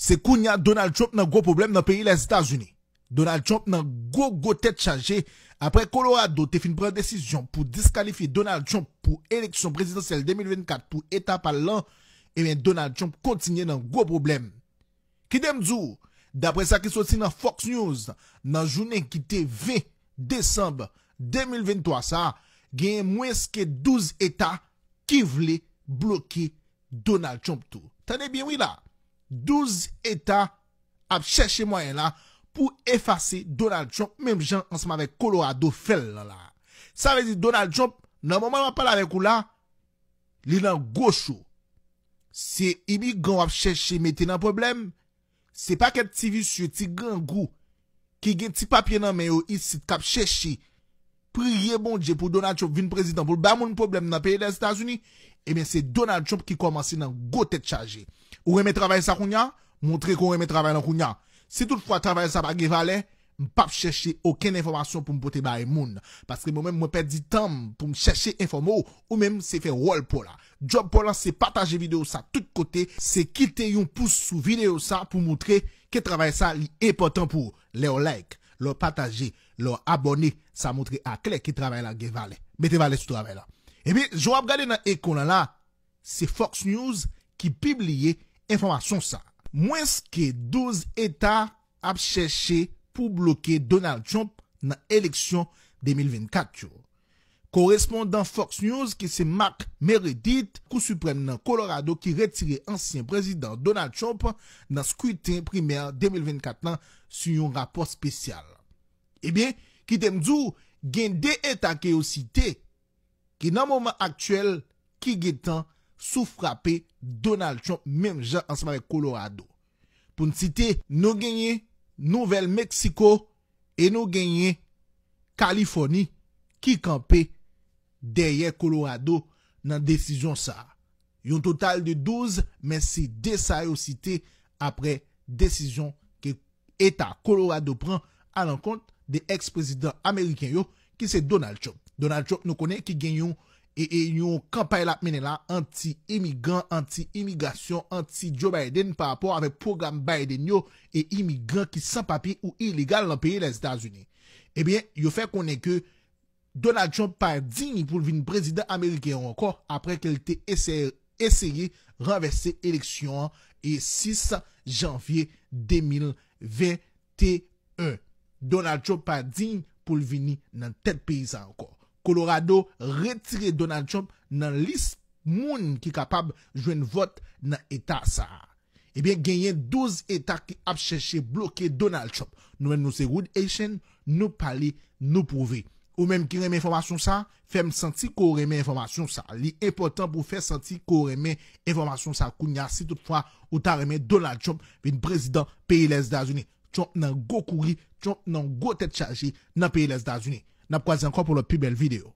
Se kou nyan Donald Trump nan gwo problem nan peyi la Etats-Unis. Donald Trump nan gwo gwo tèt chanje. Apre Kolorado te fin prel desisyon pou diskalifi Donald Trump pou eleksyon prezidentsel 2024 pou etat parlant. Emen eh Donald Trump kontinye nan gwo problem. Ki dem zou? Dapre sa ki sot si nan Fox News. Nan jounen ki te ve decemb 2023 sa. Genye mweske 12 etat ki vle bloki Donald Trump tou. Tane bien wila? 12 etat ap chèche mwen la pou efase Donald Trump Mèm jan ansman vek kolorado fel la la Sa vezi Donald Trump nan mèman wapal avek ou la Li nan gò chou Se imigran wap chèche mète nan problem Se paket TV su ti gangou Ki gen ti papye nan mèyo isit kap chèche Priye bonje pou Donald Trump vin prezident Pou bèmoun problem nan peye den eh Stasiuni Emen se Donald Trump ki komanse nan gò tèt chajè Ou reme travaye sa koun ya, mwontre kon reme travaye nan koun ya. Se tout fwa travaye sa ba ge valen, mpap cheshe oken informasyon pou mpote ba e moun. Paske mwem mwen perdi tan pou m cheshe informo ou mwen se fe rol pou la. Job pou lan se pataje video sa tout kote, se kite yon pou sou video sa pou mwontre ke travaye sa li epotan pou leo like, leo pataje, leo abone, sa mwontre akle ke travaye la ge valen. Mete valen sou travaye la. Emi, jowap gade nan ekonan la, se Fox News ki pibliye ekonan. Informasyon sa, mwens ke 12 etat ap cheshe pou bloke Donald Trump nan eleksyon 2024 yo. Korespondant Fox News ki se Mark Meredith, kousuprem nan Colorado ki retire ansyen prezident Donald Trump nan skwiten primer 2024 nan su yon rapor spesyal. Ebyen, ki temdou gen de etat ke yo site, ki nan mwomen aktuel ki getan fok. sou frape Donald Trump menja ansemane Kolorado. Poun site, nou genye Nouvel Meksiko e nou genye Kaliforni ki kampe derye Kolorado nan desisyon sa. Yon total de 12 mense desay ou site apre desisyon ki Eta Kolorado pran an an kont de ex-prezident Amerikanyo ki se Donald Trump. Donald Trump nou konen ki genyon E, e yon kampay la menen la anti-imigran, anti-imigrasyon, anti-Joe Biden pa apor ame program Biden yo e imigran ki san papi ou iligal nan peye la Stasunye. Ebyen, eh yo fe konen ke Donald Trump pa digne pou vin prezident Amerikey anko apre ke lte eseye renvesse eleksyon an e 6 Janvye 2021. Donald Trump pa digne pou vin nan tet peye san anko. Kolorado retire Donald Trump nan lis moun ki kapab jwen vot nan etat sa. Ebyen genyen 12 etat ki ap cheshe bloke Donald Trump. Nou men nou se goud eyshen, nou pali, nou pouve. Ou men ki reme informasyon sa, fem senti ko reme informasyon sa. Li important pou fe senti ko reme informasyon sa kou nyasi tout fwa ou ta reme Donald Trump vin prezident PLS da Zuni. Chon nan go kouri, chon nan go tet chaji nan PLS da Zuni. n'a pas encore pour la plus belle vidéo.